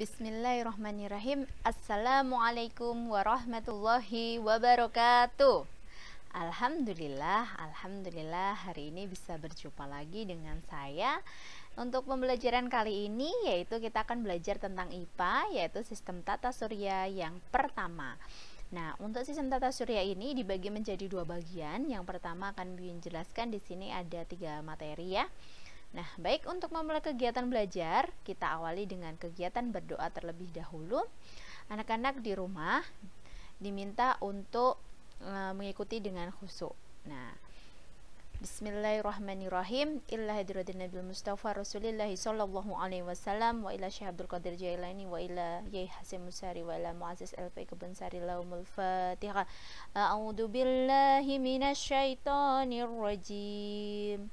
Bismillahirrahmanirrahim Assalamualaikum warahmatullahi wabarakatuh Alhamdulillah, Alhamdulillah hari ini bisa berjumpa lagi dengan saya Untuk pembelajaran kali ini yaitu kita akan belajar tentang IPA yaitu sistem tata surya yang pertama Nah, untuk sistem tata surya ini dibagi menjadi dua bagian. Yang pertama akan dijelaskan di sini ada tiga materi ya. Nah, baik untuk memulai kegiatan belajar, kita awali dengan kegiatan berdoa terlebih dahulu. Anak-anak di rumah diminta untuk eh, mengikuti dengan khusyuk. Nah, Bismillahirrahmanirrahim. Illa hadiratin Nabi Mustafa Rasulillahi sallallahu alaihi wasallam wa ila Syekh Abdul Qadir Jailani wa ila Yai Hasim Musari wa ila Muazzis LP Kebun Sari Laumul Fatihah. A'udzu billahi minasy shaitani rajim.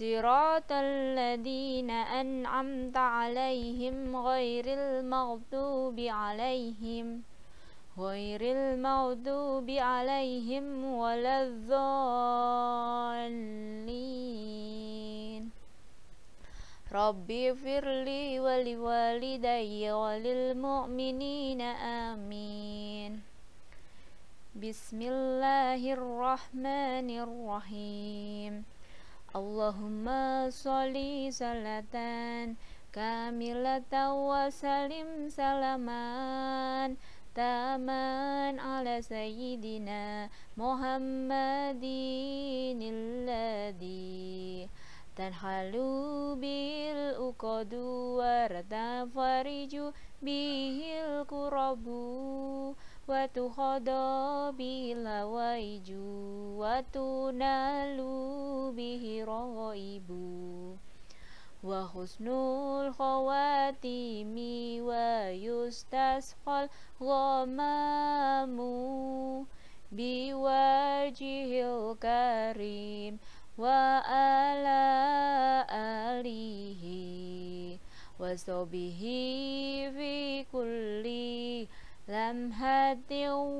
صراط الذين أنعمت عليهم غير المغضوب عليهم غير المغضوب عليهم ولا الضالين ربي اغفر لي ولوالدي وللمؤمنين آمين بسم الله الرحمن الرحيم Allahumma sholli salatan kamilata wa salim salaman taman ala sayyidina Muhammadin alladhi halu bil uqadu wa fariju bihil kurabu وتخضى بالهوائج وتنال به رغائب وحسن الخواتم ويستسقى الغمام بوجه الكريم وعلى آله وصحبه في كل لمحة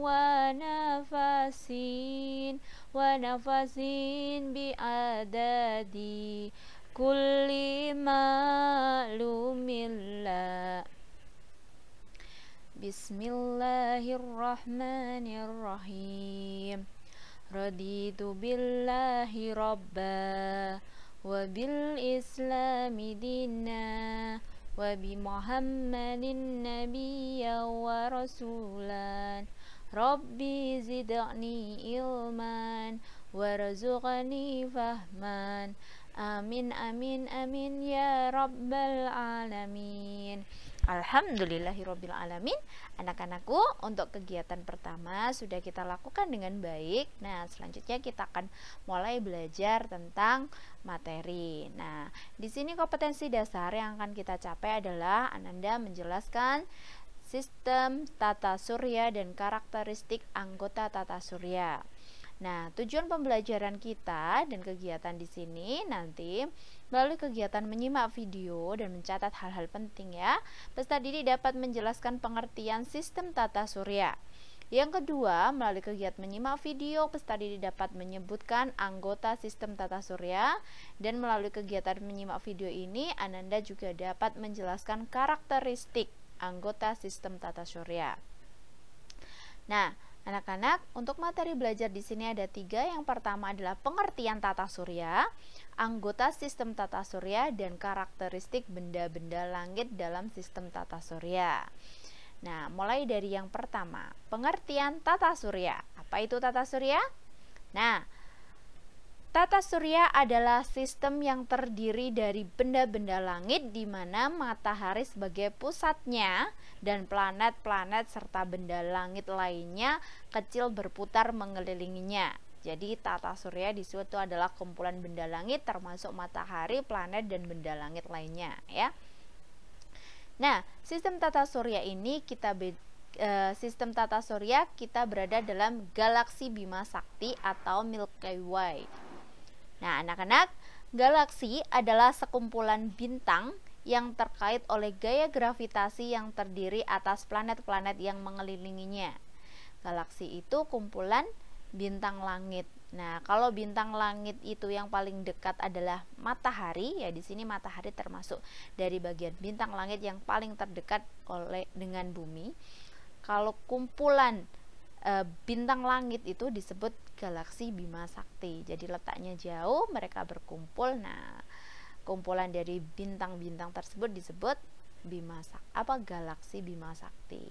ونفس ونفس بعدد كل معلوم الله بسم الله الرحمن الرحيم رضيت بالله ربا وبالإسلام دينا وبمحمد النبي ورسولا ربي زدني علما وارزقني فهما آمين آمين آمين يا رب العالمين Alhamdulillahirrohmanirrohim Anak-anakku untuk kegiatan pertama sudah kita lakukan dengan baik Nah selanjutnya kita akan mulai belajar tentang materi Nah di sini kompetensi dasar yang akan kita capai adalah Ananda menjelaskan sistem tata surya dan karakteristik anggota tata surya Nah, tujuan pembelajaran kita dan kegiatan di sini nanti melalui kegiatan menyimak video dan mencatat hal-hal penting ya. Peserta didik dapat menjelaskan pengertian sistem tata surya. Yang kedua, melalui kegiatan menyimak video, peserta didik dapat menyebutkan anggota sistem tata surya dan melalui kegiatan menyimak video ini Ananda juga dapat menjelaskan karakteristik anggota sistem tata surya. Nah, Anak-anak, untuk materi belajar di sini ada tiga. Yang pertama adalah pengertian tata surya, anggota sistem tata surya, dan karakteristik benda-benda langit dalam sistem tata surya. Nah, mulai dari yang pertama, pengertian tata surya. Apa itu tata surya? Nah, Tata surya adalah sistem yang terdiri dari benda-benda langit di mana matahari sebagai pusatnya dan planet-planet serta benda langit lainnya kecil berputar mengelilinginya. Jadi tata surya di situ adalah kumpulan benda langit termasuk matahari, planet dan benda langit lainnya ya. Nah, sistem tata surya ini kita eh, sistem tata surya kita berada dalam galaksi Bima Sakti atau Milky Way. Nah, anak-anak, galaksi adalah sekumpulan bintang yang terkait oleh gaya gravitasi yang terdiri atas planet-planet yang mengelilinginya. Galaksi itu kumpulan bintang langit. Nah, kalau bintang langit itu yang paling dekat adalah matahari, ya di sini matahari termasuk dari bagian bintang langit yang paling terdekat oleh dengan bumi. Kalau kumpulan e, bintang langit itu disebut galaksi Bima Sakti. Jadi letaknya jauh, mereka berkumpul. Nah, Kumpulan dari bintang-bintang tersebut disebut Bima Sakti apa galaksi Bima Sakti.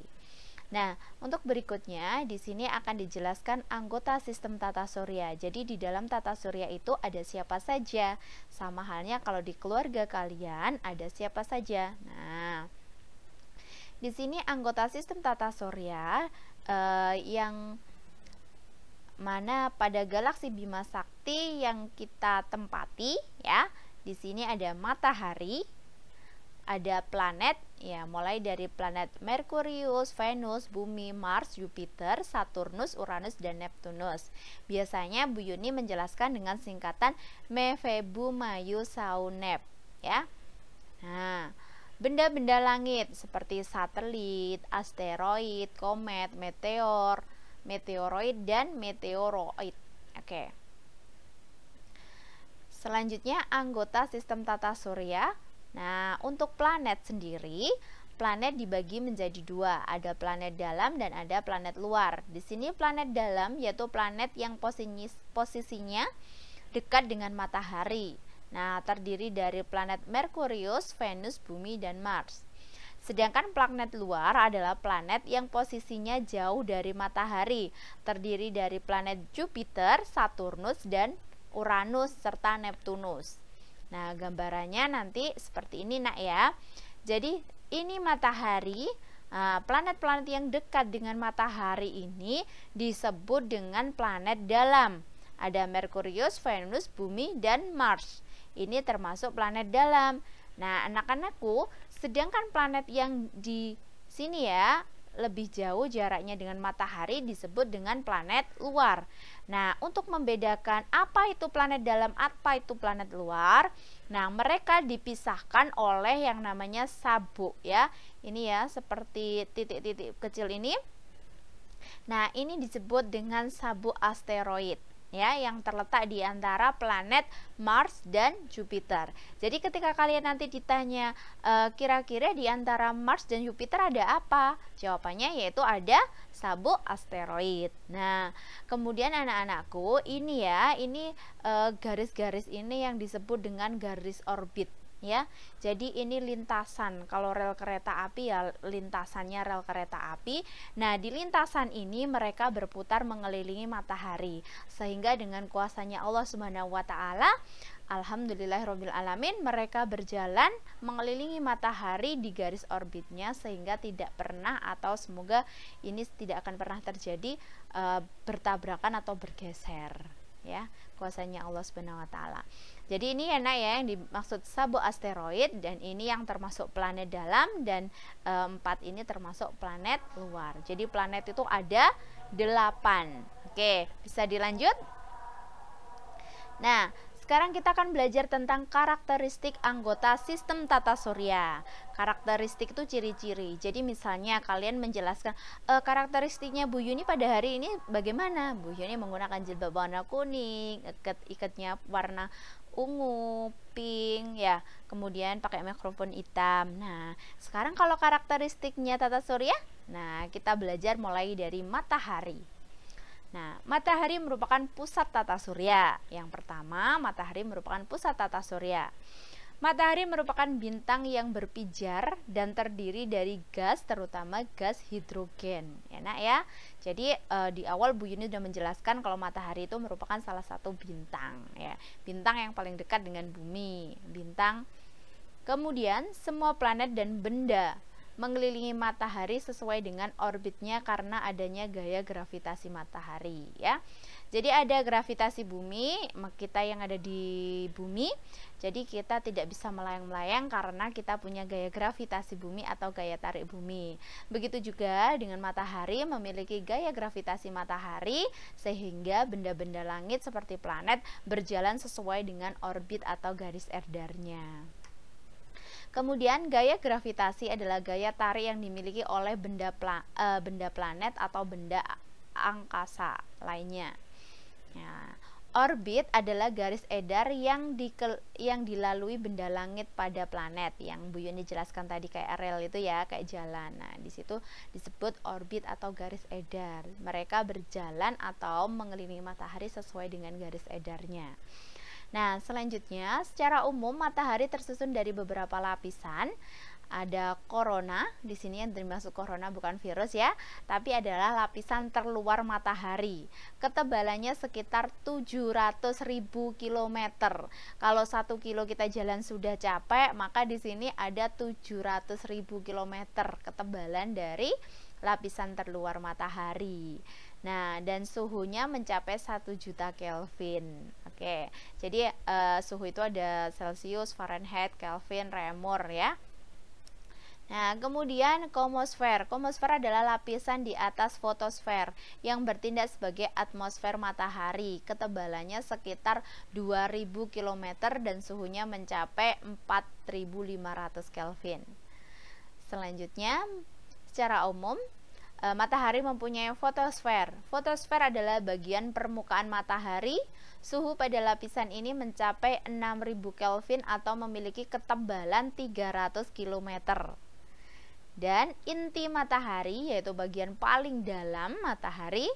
Nah, untuk berikutnya di sini akan dijelaskan anggota sistem tata surya. Jadi di dalam tata surya itu ada siapa saja. Sama halnya kalau di keluarga kalian ada siapa saja. Nah, di sini anggota sistem tata surya eh, yang mana pada galaksi Bima Sakti yang kita tempati ya di sini ada matahari, ada planet ya, mulai dari planet Merkurius, Venus, Bumi, Mars, Jupiter, Saturnus, Uranus dan Neptunus. Biasanya Bu Yuni menjelaskan dengan singkatan Mefebumayusaunep ya. Nah, benda-benda langit seperti satelit, asteroid, komet, meteor, meteoroid dan meteoroid. Oke. Okay. Selanjutnya anggota sistem tata surya. Nah, untuk planet sendiri, planet dibagi menjadi dua, ada planet dalam dan ada planet luar. Di sini planet dalam yaitu planet yang posisinya, dekat dengan matahari. Nah, terdiri dari planet Merkurius, Venus, Bumi, dan Mars. Sedangkan planet luar adalah planet yang posisinya jauh dari matahari, terdiri dari planet Jupiter, Saturnus, dan Uranus, serta Neptunus. Nah, gambarannya nanti seperti ini, Nak ya. Jadi, ini matahari, eh, planet-planet yang dekat dengan matahari ini disebut dengan planet dalam. Ada Merkurius, Venus, Bumi, dan Mars. Ini termasuk planet dalam. Nah, anak-anakku, sedangkan planet yang di sini ya, lebih jauh jaraknya dengan matahari disebut dengan planet luar. Nah, untuk membedakan apa itu planet dalam, apa itu planet luar, nah mereka dipisahkan oleh yang namanya sabuk ya. Ini ya, seperti titik-titik kecil ini. Nah, ini disebut dengan sabuk asteroid ya yang terletak di antara planet Mars dan Jupiter. Jadi ketika kalian nanti ditanya eh, kira-kira e, di antara Mars dan Jupiter ada apa? Jawabannya yaitu ada sabuk asteroid. Nah, kemudian anak-anakku, ini ya, ini eh, garis-garis e, ini yang disebut dengan garis orbit ya. Jadi ini lintasan. Kalau rel kereta api ya lintasannya rel kereta api. Nah, di lintasan ini mereka berputar mengelilingi matahari sehingga dengan kuasanya Allah Subhanahu wa taala Alhamdulillahirabbil alamin mereka berjalan mengelilingi matahari di garis orbitnya sehingga tidak pernah atau semoga ini tidak akan pernah terjadi e, bertabrakan atau bergeser ya kuasanya Allah Subhanahu wa taala. Jadi ini ya nah ya yang dimaksud sabu asteroid dan ini yang termasuk planet dalam dan e, empat ini termasuk planet luar. Jadi planet itu ada delapan. Oke, bisa dilanjut? Nah, sekarang kita akan belajar tentang karakteristik anggota sistem tata surya. Karakteristik itu ciri-ciri. Jadi misalnya kalian menjelaskan e, karakteristiknya Bu Yuni pada hari ini bagaimana? Bu Yuni menggunakan jilbab warna kuning, ikat-ikatnya warna ungu, pink ya. Kemudian pakai mikrofon hitam. Nah, sekarang kalau karakteristiknya tata surya, nah kita belajar mulai dari matahari. Nah, matahari merupakan pusat tata surya. Yang pertama, matahari merupakan pusat tata surya. Matahari merupakan bintang yang berpijar dan terdiri dari gas, terutama gas hidrogen. Enak ya, ya. Jadi e, di awal Bu Yuni sudah menjelaskan kalau matahari itu merupakan salah satu bintang ya. Bintang yang paling dekat dengan bumi, bintang Kemudian semua planet dan benda mengelilingi matahari sesuai dengan orbitnya karena adanya gaya gravitasi matahari ya. Jadi ada gravitasi bumi, kita yang ada di bumi. Jadi kita tidak bisa melayang-melayang karena kita punya gaya gravitasi bumi atau gaya tarik bumi. Begitu juga dengan matahari memiliki gaya gravitasi matahari sehingga benda-benda langit seperti planet berjalan sesuai dengan orbit atau garis erdarnya. Kemudian gaya gravitasi adalah gaya tarik yang dimiliki oleh benda pla, uh, benda planet atau benda angkasa lainnya. Ya. orbit adalah garis edar yang di yang dilalui benda langit pada planet yang Bu Yuni jelaskan tadi kayak rel itu ya, kayak jalan. Nah, di situ disebut orbit atau garis edar. Mereka berjalan atau mengelilingi matahari sesuai dengan garis edarnya. Nah, selanjutnya secara umum matahari tersusun dari beberapa lapisan. Ada corona, di sini yang termasuk corona bukan virus ya, tapi adalah lapisan terluar matahari. Ketebalannya sekitar 700.000 km. Kalau satu kilo kita jalan sudah capek, maka di sini ada 700.000 km ketebalan dari lapisan terluar matahari. Nah, dan suhunya mencapai 1 juta Kelvin. Oke. Jadi uh, suhu itu ada Celsius, Fahrenheit, Kelvin, Remor ya. Nah, kemudian komosfer. Komosfer adalah lapisan di atas fotosfer yang bertindak sebagai atmosfer matahari. Ketebalannya sekitar 2000 km dan suhunya mencapai 4500 Kelvin. Selanjutnya, secara umum Eh, matahari mempunyai fotosfer. Fotosfer adalah bagian permukaan matahari. Suhu pada lapisan ini mencapai 6000 Kelvin atau memiliki ketebalan 300 km. Dan inti matahari yaitu bagian paling dalam matahari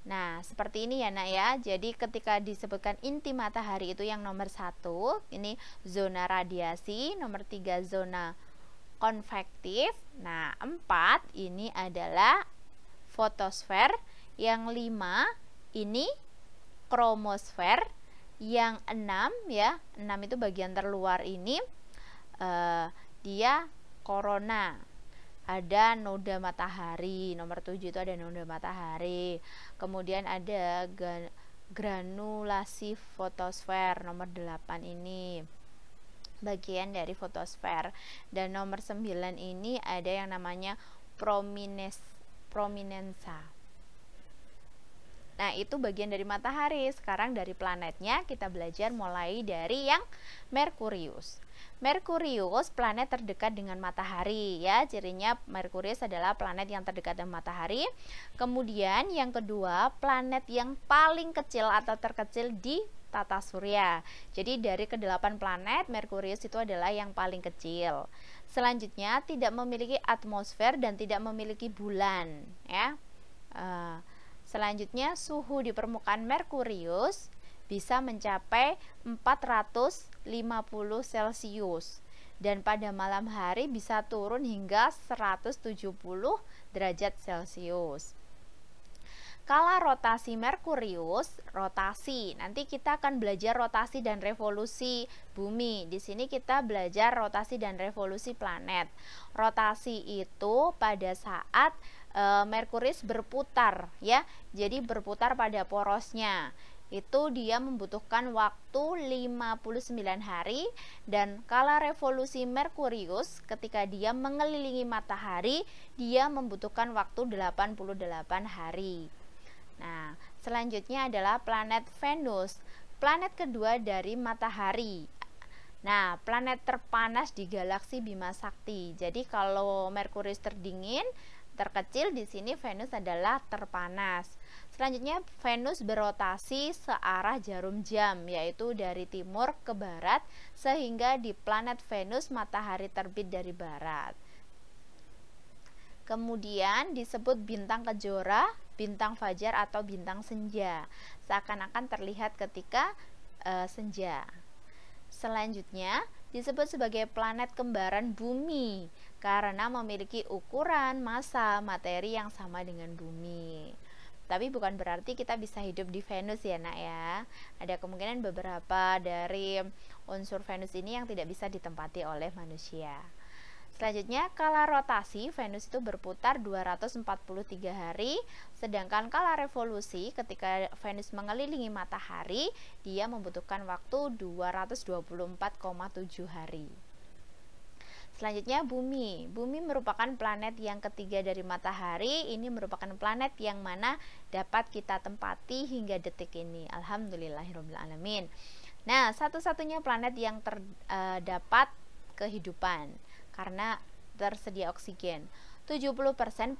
Nah, seperti ini ya nak ya. Jadi ketika disebutkan inti matahari itu yang nomor satu, ini zona radiasi, nomor tiga zona konvektif. Nah, empat ini adalah fotosfer, yang lima ini kromosfer, yang enam ya, enam itu bagian terluar ini eh, dia korona. Ada noda matahari, nomor tujuh itu ada noda matahari. Kemudian ada granulasi fotosfer nomor delapan ini bagian dari fotosfer dan nomor 9 ini ada yang namanya promines prominensa Nah, itu bagian dari matahari. Sekarang dari planetnya kita belajar mulai dari yang Merkurius. Merkurius planet terdekat dengan matahari ya. Cirinya Merkurius adalah planet yang terdekat dengan matahari. Kemudian yang kedua, planet yang paling kecil atau terkecil di tata surya. Jadi dari kedelapan planet, Merkurius itu adalah yang paling kecil. Selanjutnya tidak memiliki atmosfer dan tidak memiliki bulan ya. Uh, selanjutnya suhu di permukaan Merkurius bisa mencapai 450 Celcius dan pada malam hari bisa turun hingga 170 derajat Celcius. Kalau rotasi Merkurius, rotasi. Nanti kita akan belajar rotasi dan revolusi bumi. Di sini kita belajar rotasi dan revolusi planet. Rotasi itu pada saat e, Merkurius berputar ya. Jadi berputar pada porosnya itu dia membutuhkan waktu 59 hari dan kala revolusi Merkurius ketika dia mengelilingi matahari dia membutuhkan waktu 88 hari. Nah, selanjutnya adalah planet Venus, planet kedua dari matahari. Nah, planet terpanas di galaksi Bima Sakti. Jadi kalau Merkurius terdingin, terkecil di sini Venus adalah terpanas. Selanjutnya Venus berotasi searah jarum jam yaitu dari timur ke barat sehingga di planet Venus matahari terbit dari barat. Kemudian disebut bintang kejora, bintang fajar atau bintang senja. Seakan-akan terlihat ketika e, senja. Selanjutnya disebut sebagai planet kembaran bumi karena memiliki ukuran, massa, materi yang sama dengan bumi tapi bukan berarti kita bisa hidup di Venus ya nak ya ada kemungkinan beberapa dari unsur Venus ini yang tidak bisa ditempati oleh manusia Selanjutnya, kala rotasi, Venus itu berputar 243 hari, sedangkan kala revolusi, ketika Venus mengelilingi matahari, dia membutuhkan waktu 224,7 hari. Selanjutnya bumi. Bumi merupakan planet yang ketiga dari matahari. Ini merupakan planet yang mana dapat kita tempati hingga detik ini. Alhamdulillahirabbil alamin. Nah, satu-satunya planet yang terdapat eh, kehidupan karena tersedia oksigen. 70%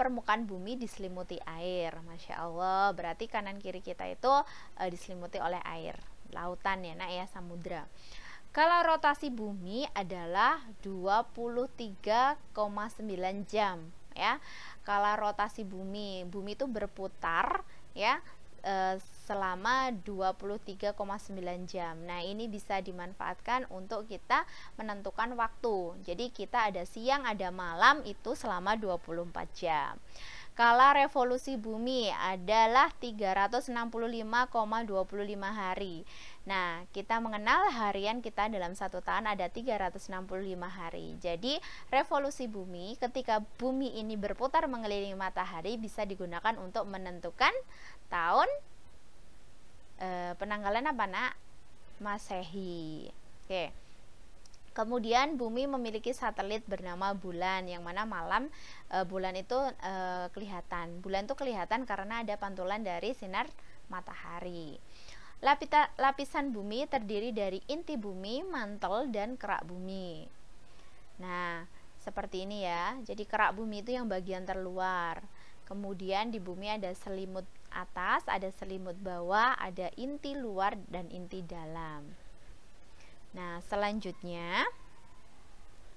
permukaan bumi diselimuti air. Masya Allah, berarti kanan kiri kita itu eh, diselimuti oleh air, lautan ya, nak ya, samudra. Kalau rotasi bumi adalah 23,9 jam ya. Kalau rotasi bumi, bumi itu berputar ya e, selama 23,9 jam. Nah, ini bisa dimanfaatkan untuk kita menentukan waktu. Jadi kita ada siang, ada malam itu selama 24 jam kala revolusi bumi adalah 365,25 hari. Nah, kita mengenal harian kita dalam satu tahun ada 365 hari. Jadi, revolusi bumi ketika bumi ini berputar mengelilingi matahari bisa digunakan untuk menentukan tahun eh, penanggalan apa nak? Masehi. Oke. Okay. Kemudian bumi memiliki satelit bernama bulan yang mana malam e, bulan itu e, kelihatan. Bulan itu kelihatan karena ada pantulan dari sinar matahari. Lapita, lapisan bumi terdiri dari inti bumi, mantel dan kerak bumi. Nah, seperti ini ya. Jadi kerak bumi itu yang bagian terluar. Kemudian di bumi ada selimut atas, ada selimut bawah, ada inti luar dan inti dalam. Nah, selanjutnya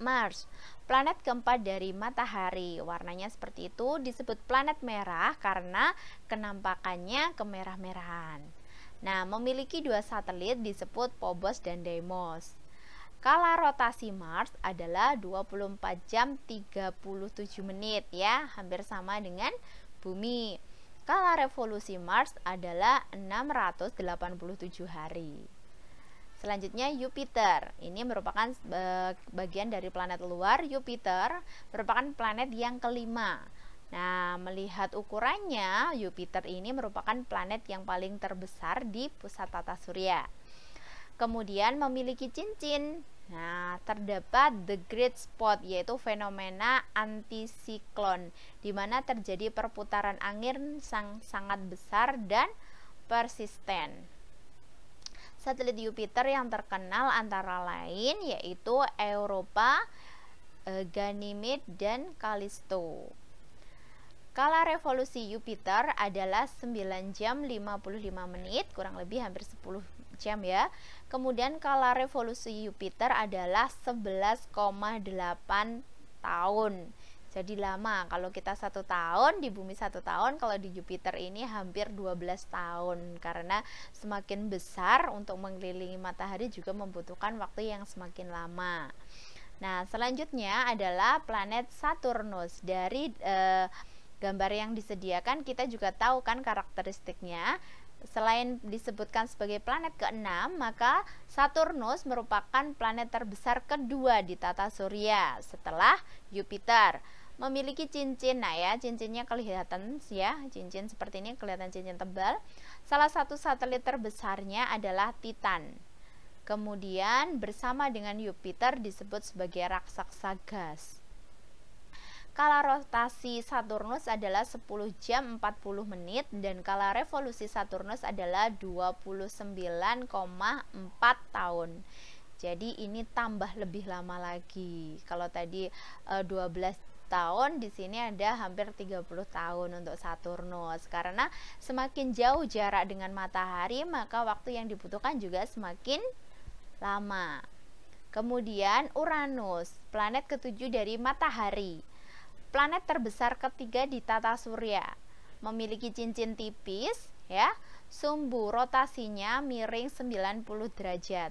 Mars, planet keempat dari matahari. Warnanya seperti itu disebut planet merah karena kenampakannya kemerah-merahan. Nah, memiliki dua satelit disebut Phobos dan Deimos. Kala rotasi Mars adalah 24 jam 37 menit ya, hampir sama dengan bumi. Kala revolusi Mars adalah 687 hari. Selanjutnya Jupiter. Ini merupakan bagian dari planet luar. Jupiter merupakan planet yang kelima. Nah, melihat ukurannya, Jupiter ini merupakan planet yang paling terbesar di pusat tata surya. Kemudian memiliki cincin. Nah, terdapat the great spot yaitu fenomena antisiklon di mana terjadi perputaran angin sang sangat besar dan persisten. Satelit Jupiter yang terkenal antara lain yaitu Europa, eh, Ganymede, dan Callisto. Kala revolusi Jupiter adalah 9 jam 55 menit, kurang lebih hampir 10 jam ya. Kemudian kala revolusi Jupiter adalah 11,8 tahun jadi lama kalau kita satu tahun di bumi satu tahun kalau di Jupiter ini hampir 12 tahun karena semakin besar untuk mengelilingi matahari juga membutuhkan waktu yang semakin lama nah selanjutnya adalah planet Saturnus dari eh, gambar yang disediakan kita juga tahu kan karakteristiknya Selain disebutkan sebagai planet keenam, maka Saturnus merupakan planet terbesar kedua di tata surya setelah Jupiter memiliki cincin nah ya cincinnya kelihatan ya cincin seperti ini kelihatan cincin tebal salah satu satelit terbesarnya adalah Titan kemudian bersama dengan Jupiter disebut sebagai raksasa gas Kala rotasi Saturnus adalah 10 jam 40 menit dan kala revolusi Saturnus adalah 29,4 tahun. Jadi ini tambah lebih lama lagi. Kalau tadi 12 eh, tahun, di sini ada hampir 30 tahun untuk Saturnus. Karena semakin jauh jarak dengan matahari, maka waktu yang dibutuhkan juga semakin lama. Kemudian Uranus, planet ketujuh dari matahari. Planet terbesar ketiga di tata surya. Memiliki cincin tipis, ya. Sumbu rotasinya miring 90 derajat.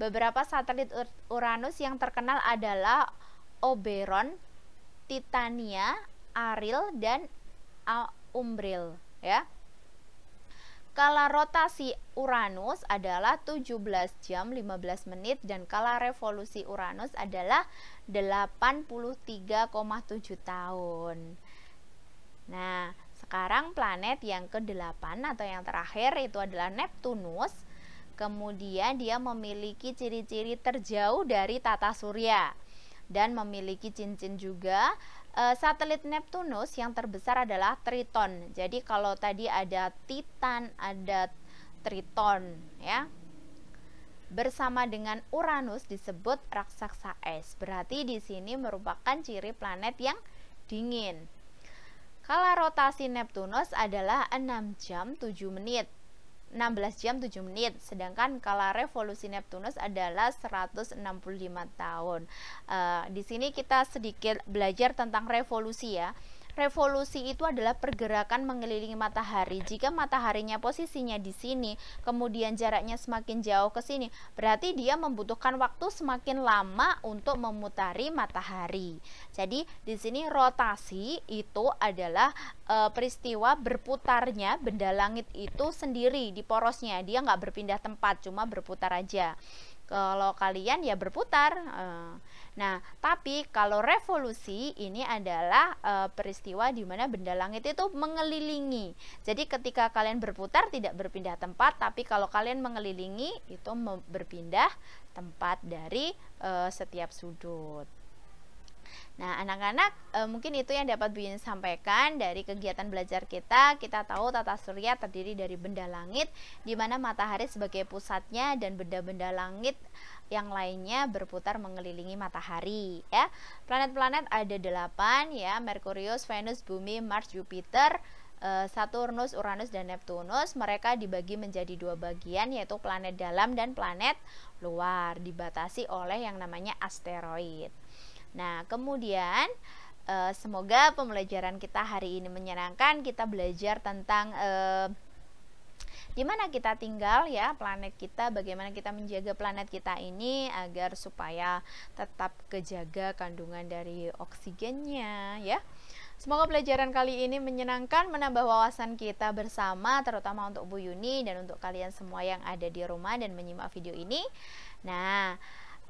Beberapa satelit Uranus yang terkenal adalah Oberon, Titania, Aril dan Umbril ya. Kala rotasi Uranus adalah 17 jam 15 menit dan kala revolusi Uranus adalah 83,7 tahun. Nah, sekarang planet yang ke-8 atau yang terakhir itu adalah Neptunus. Kemudian dia memiliki ciri-ciri terjauh dari tata surya dan memiliki cincin juga. Eh, satelit Neptunus yang terbesar adalah Triton. Jadi kalau tadi ada Titan, ada Triton, ya. Bersama dengan Uranus disebut raksasa es. Berarti di sini merupakan ciri planet yang dingin. Kalau rotasi Neptunus adalah 6 jam 7 menit 16 jam 7 menit sedangkan kala revolusi Neptunus adalah 165 tahun uh, di sini kita sedikit belajar tentang revolusi ya revolusi itu adalah pergerakan mengelilingi matahari. Jika mataharinya posisinya di sini, kemudian jaraknya semakin jauh ke sini, berarti dia membutuhkan waktu semakin lama untuk memutari matahari. Jadi, di sini rotasi itu adalah e, peristiwa berputarnya benda langit itu sendiri di porosnya. Dia nggak berpindah tempat, cuma berputar aja. Kalau kalian ya berputar. Eh. Nah, tapi kalau revolusi ini adalah eh, peristiwa di mana benda langit itu mengelilingi. Jadi ketika kalian berputar tidak berpindah tempat, tapi kalau kalian mengelilingi itu berpindah tempat dari eh, setiap sudut. Nah, anak-anak e, mungkin itu yang dapat Buyun sampaikan dari kegiatan belajar kita. Kita tahu tata surya terdiri dari benda langit di mana matahari sebagai pusatnya dan benda-benda langit yang lainnya berputar mengelilingi matahari ya. Planet-planet ada delapan ya, Merkurius, Venus, Bumi, Mars, Jupiter, eh, Saturnus, Uranus, dan Neptunus mereka dibagi menjadi dua bagian yaitu planet dalam dan planet luar dibatasi oleh yang namanya asteroid. Nah, kemudian uh, semoga pembelajaran kita hari ini menyenangkan. Kita belajar tentang uh, di kita tinggal ya planet kita bagaimana kita menjaga planet kita ini agar supaya tetap kejaga kandungan dari oksigennya ya Semoga pelajaran kali ini menyenangkan, menambah wawasan kita bersama, terutama untuk Bu Yuni dan untuk kalian semua yang ada di rumah dan menyimak video ini. Nah,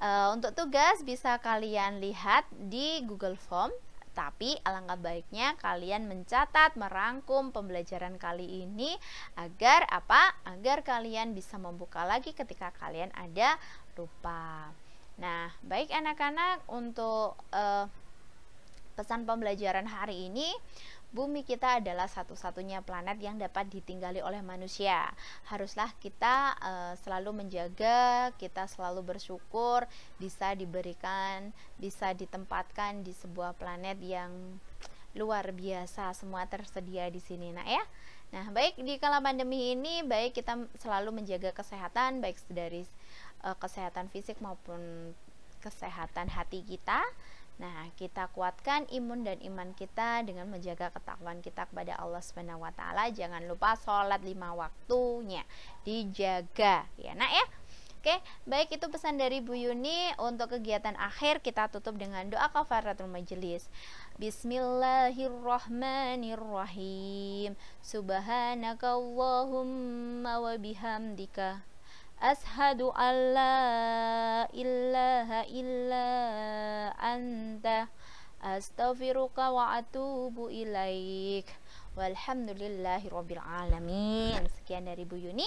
Uh, untuk tugas bisa kalian lihat di Google Form tapi alangkah baiknya kalian mencatat merangkum pembelajaran kali ini agar apa? Agar kalian bisa membuka lagi ketika kalian ada lupa. Nah, baik anak-anak untuk uh, pesan pembelajaran hari ini Bumi kita adalah satu-satunya planet yang dapat ditinggali oleh manusia. Haruslah kita e, selalu menjaga, kita selalu bersyukur bisa diberikan, bisa ditempatkan di sebuah planet yang luar biasa semua tersedia di sini nak ya. Nah, baik di kala pandemi ini baik kita selalu menjaga kesehatan baik dari uh, kesehatan fisik maupun kesehatan hati kita Nah, kita kuatkan imun dan iman kita dengan menjaga ketakwaan kita kepada Allah Subhanahu wa taala. Jangan lupa sholat lima waktunya dijaga ya, Nak ya. Oke, baik itu pesan dari Bu Yuni untuk kegiatan akhir kita tutup dengan doa kafaratul majelis. Bismillahirrahmanirrahim. Subhanakallahumma wa bihamdika an la ilaha illa anta. Astaghfiruka wa atubu ilaik. Walhamdulillahi Rabbil Alamin Sekian dari Bu Yuni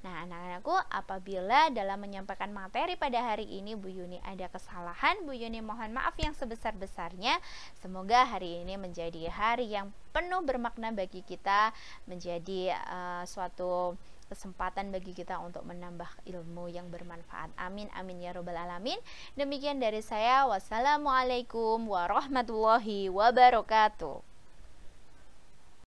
Nah anak-anakku apabila dalam menyampaikan materi pada hari ini Bu Yuni ada kesalahan Bu Yuni mohon maaf yang sebesar-besarnya Semoga hari ini menjadi hari yang penuh bermakna bagi kita Menjadi uh, suatu kesempatan bagi kita untuk menambah ilmu yang bermanfaat. Amin, amin ya robbal alamin. Demikian dari saya. Wassalamualaikum warahmatullahi wabarakatuh.